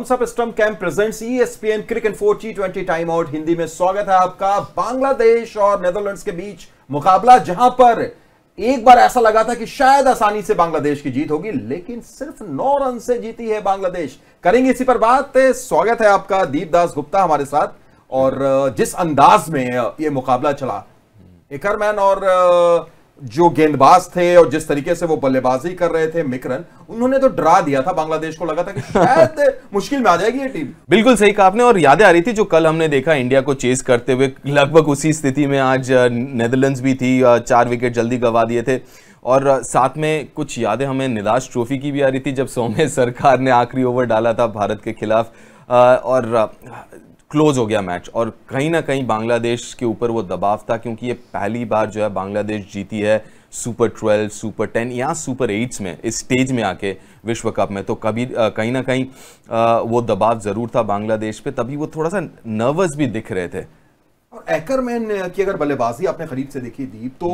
Thums Up Stump Camp presents ESPN cricket four T twenty time out Hindi में स्वागत है आपका बांग्लादेश और नेदरलैंड्स के बीच मुकाबला जहां पर एक बार ऐसा लगा था कि शायद आसानी से बांग्लादेश की जीत होगी लेकिन सिर्फ नौ रन से जीती है बांग्लादेश करेंगे इसी पर बात स्वागत है आपका दीप दास गुप्ता हमारे साथ और जिस अंदाज में ये मुकाबला चला इकरमैन और जो गेंदबाज थे और जिस तरीके से वो बल्लेबाजी कर रहे थे मिकरन उन्होंने तो ड्रा दिया था बांग्लादेश को लगा था कि शायद मुश्किल में आ जाएगी ये टीम बिल्कुल सही कहा आपने और यादें आ रही थी जो कल हमने देखा इंडिया को चेस करते हुए लगभग उसी स्थिति में आज नेदरलैंड्स भी थी चार विकेट जल्दी गंवा दिए थे और साथ में कुछ यादें हमें निराश ट्रॉफी की भी आ रही थी जब सौम्य सरकार ने आखिरी ओवर डाला था भारत के खिलाफ और क्लोज हो गया मैच और कहीं ना कहीं बांग्लादेश के ऊपर वो दबाव था क्योंकि ये पहली बार जो है बांग्लादेश जीती है सुपर ट्वेल्व सुपर टेन या सुपर एट्स में इस स्टेज में आके विश्व कप में तो कभी कहीं ना कहीं वो दबाव ज़रूर था बांग्लादेश पे तभी वो थोड़ा सा नर्वस भी दिख रहे थे और एकरमैन की अगर बल्लेबाजी आपने खरीद से देखी दीप तो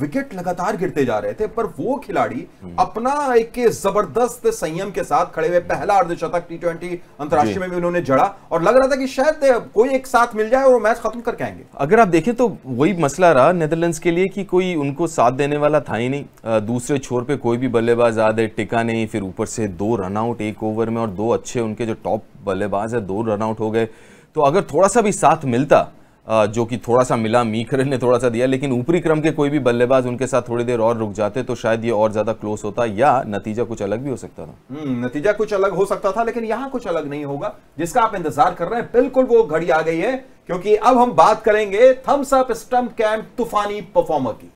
विकेट हम्म। लगातार गिरते जा रहे थे पर वो खिलाड़ी हम्म। अपना एक जबरदस्त संयम के साथ खड़े हुए पहला अर्धशतक टी ट्वेंटी अंतरराष्ट्रीय में भी उन्होंने जड़ा और लग रहा था कि शायद कोई एक साथ मिल जाए और वो मैच खत्म करके आएंगे अगर आप देखें तो वही मसला रहा नेदरलैंड के लिए कि कोई उनको साथ देने वाला था ही नहीं दूसरे छोर पर कोई भी बल्लेबाज आधे टिका नहीं फिर ऊपर से दो रनआउट एक ओवर में और दो अच्छे उनके जो टॉप बल्लेबाज है दो रनआउट हो गए तो अगर थोड़ा सा भी साथ मिलता जो कि थोड़ा सा मिला मीकर ने थोड़ा सा दिया लेकिन ऊपरी क्रम के कोई भी बल्लेबाज उनके साथ थोड़ी देर और रुक जाते तो शायद ये और ज्यादा क्लोज होता या नतीजा कुछ अलग भी हो सकता था हम्म, नतीजा कुछ अलग हो सकता था लेकिन यहां कुछ अलग नहीं होगा जिसका आप इंतजार कर रहे हैं बिल्कुल वो घड़ी आ गई है क्योंकि अब हम बात करेंगे थम्स अप स्टम्प कैंप तूफानी परफॉर्मर की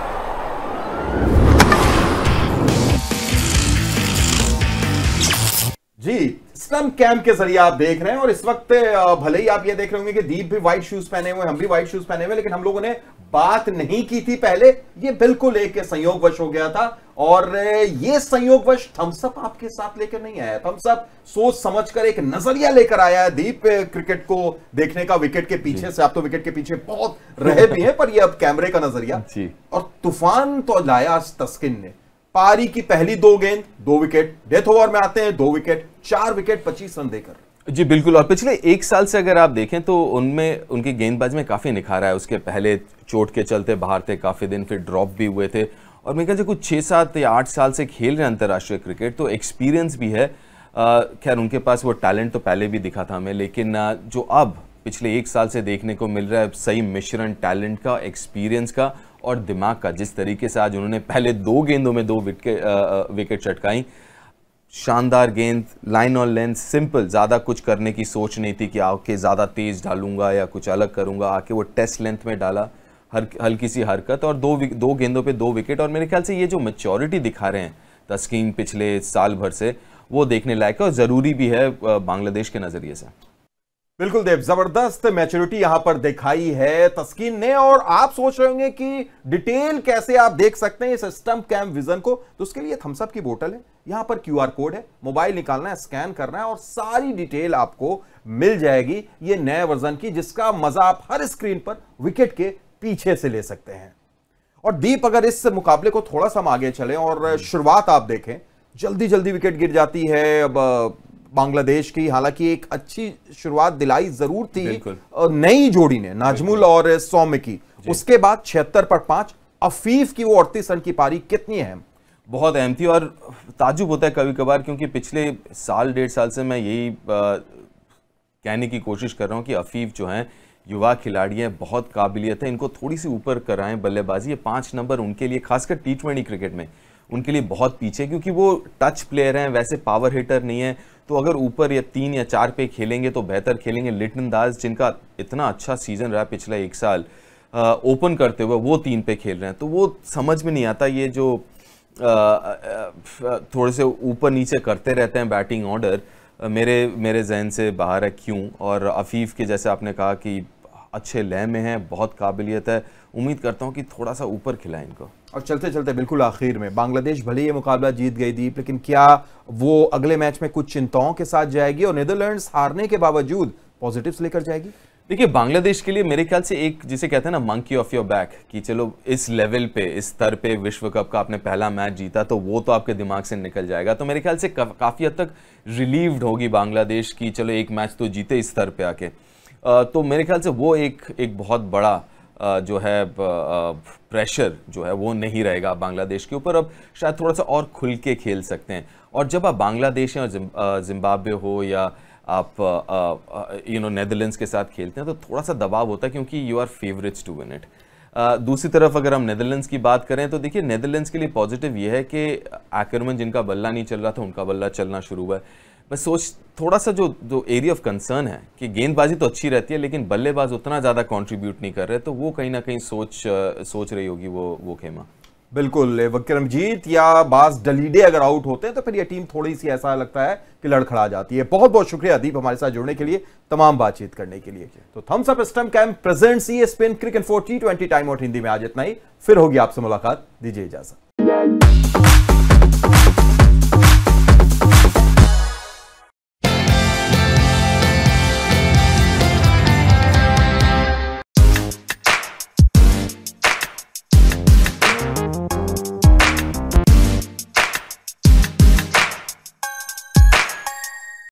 जी स्लम कैंप के जरिए आप देख रहे हैं और इस वक्त भले ही आप ये देख रहे होंगे कि दीप भी व्हाइट शूज पहने हुए हम भी व्हाइट शूज पहने हुए लेकिन हम लोगों ने बात नहीं की थी पहले ये बिल्कुल एक संयोग वश हो गया था और ये संयोग वश थम्सअप आपके साथ लेकर नहीं आया थम्सअप सोच समझ कर एक नजरिया लेकर आया है दीप क्रिकेट को देखने का विकेट के पीछे से आप तो विकेट के पीछे बहुत रहे भी हैं पर ये अब कैमरे का नजरिया और तूफान तो लाया आज तस्किन ने पारी की पहली दो गेंद दो विकेट डेथ ओवर में आते हैं दो विकेट चार विकेट पच्चीस रन देकर जी बिल्कुल और पिछले एक साल से अगर आप देखें तो उनमें उनकी गेंदबाज में काफ़ी निखार है उसके पहले चोट के चलते बाहर थे काफ़ी दिन फिर ड्रॉप भी हुए थे और मेरे ख्याल से कुछ छः सात या आठ साल से खेल रहे अंतर्राष्ट्रीय क्रिकेट तो एक्सपीरियंस भी है खैर उनके पास वो टैलेंट तो पहले भी दिखा था हमें लेकिन जो अब पिछले एक साल से देखने को मिल रहा है सही मिश्रण टैलेंट का एक्सपीरियंस का और दिमाग का जिस तरीके से आज उन्होंने पहले दो गेंदों में दो विकेट विकेट चटकाई शानदार गेंद लाइन और लेंथ सिंपल ज़्यादा कुछ करने की सोच नहीं थी कि आके ज़्यादा तेज़ डालूंगा या कुछ अलग करूंगा आके वो टेस्ट लेंथ में डाला हर हल्की सी हरकत और दो दो गेंदों पे दो विकेट और मेरे ख्याल से ये जो मेचोरिटी दिखा रहे हैं तस्कीन पिछले साल भर से वो देखने लायक है और ज़रूरी भी है बांग्लादेश के नज़रिए से बिल्कुल देव जबरदस्त मैच्योरिटी यहां पर दिखाई है तस्कीन ने और आप सोच रहे होंगे कि डिटेल कैसे आप देख सकते हैं इस स्टम्प कैम विजन को तो उसके लिए थम्सअप की बोतल है यहां पर क्यूआर कोड है मोबाइल निकालना है स्कैन करना है और सारी डिटेल आपको मिल जाएगी ये नए वर्जन की जिसका मजा आप हर स्क्रीन पर विकेट के पीछे से ले सकते हैं और दीप अगर इस मुकाबले को थोड़ा सा हम आगे चले और हम्म। शुरुआत आप देखें जल्दी जल्दी विकेट गिर जाती है अब बांग्लादेश की हालांकि एक अच्छी शुरुआत दिलाई जरूर थी नई जोड़ी ने नाजमुल और सौम्य की उसके बाद छिहत्तर पर पांच अफीफ की वो अड़तीस रन की पारी कितनी अहम बहुत अहम थी और ताजुब होता है कभी कभार क्योंकि पिछले साल डेढ़ साल से मैं यही कहने की कोशिश कर रहा हूँ कि अफीफ जो हैं युवा खिलाड़ी हैं बहुत काबिलियत है इनको थोड़ी सी ऊपर कराएं बल्लेबाजी ये पांच नंबर उनके लिए खासकर टी ट्वेंटी क्रिकेट में उनके लिए बहुत पीछे क्योंकि वो टच प्लेयर हैं वैसे पावर हिटर नहीं है तो अगर ऊपर या तीन या चार पे खेलेंगे तो बेहतर खेलेंगे लिटन दास जिनका इतना अच्छा सीज़न रहा पिछला एक साल ओपन करते हुए वो तीन पे खेल रहे हैं तो वो समझ में नहीं आता ये जो थोड़े से ऊपर नीचे करते रहते हैं बैटिंग ऑर्डर मेरे मेरे जहन से बाहर है क्यों और अफीफ़ के जैसे आपने कहा कि अच्छे लय में हैं बहुत काबिलियत है उम्मीद करता हूँ कि थोड़ा सा ऊपर खिलाएं इनको और चलते चलते बिल्कुल आखिर में बांग्लादेश भले ये मुकाबला जीत गई दीप लेकिन क्या वो अगले मैच में कुछ चिंताओं के साथ जाएगी और नीदरलैंड्स हारने के बावजूद पॉजिटिव्स लेकर जाएगी देखिए बांग्लादेश के लिए मेरे ख्याल से एक जिसे कहते हैं ना मंकी ऑफ योर बैक कि चलो इस लेवल पे इस स्तर पे विश्व कप का आपने पहला मैच जीता तो वो तो आपके दिमाग से निकल जाएगा तो मेरे ख्याल से काफ़ी हद तक रिलीव्ड होगी बांग्लादेश की चलो एक मैच तो जीते इस स्तर पे आके तो मेरे ख्याल से वो एक एक बहुत बड़ा जो है प्रेशर जो है वो नहीं रहेगा बांग्लादेश के ऊपर अब शायद थोड़ा सा और खुल के खेल सकते हैं और जब आप बांग्लादेश या जिम्बाब्वे हो या आप यू नो नैदरलैंड के साथ खेलते हैं तो थोड़ा सा दबाव होता है क्योंकि you are favourites to win it दूसरी तरफ अगर हम नैदरलैंड की बात करें तो देखिए नैदरलैंड के लिए पॉजिटिव ये है कि आक्रमण जिनका बल्ला नहीं चल रहा था उनका बल्ला चलना शुरू हुआ है मैं सोच थोड़ा सा जो जो एरिया ऑफ कंसर्न है कि गेंदबाजी तो अच्छी रहती है लेकिन बल्लेबाज उतना ज़्यादा कंट्रीब्यूट नहीं कर रहे तो वो कहीं ना कहीं सोच सोच रही होगी वो वो खेमा बिल्कुल विक्रमजीत या बास डलीडे अगर आउट होते हैं तो फिर ये टीम थोड़ी सी ऐसा लगता है कि लड़खड़ा जाती है बहुत बहुत शुक्रिया अदीप हमारे साथ जुड़ने के लिए तमाम बातचीत करने के लिए तो Thums Up stump cam present सी spin cricket four T twenty time out Hindi में आज इतना ही फिर होगी आपसे मुलाकात दीजिए इजाजत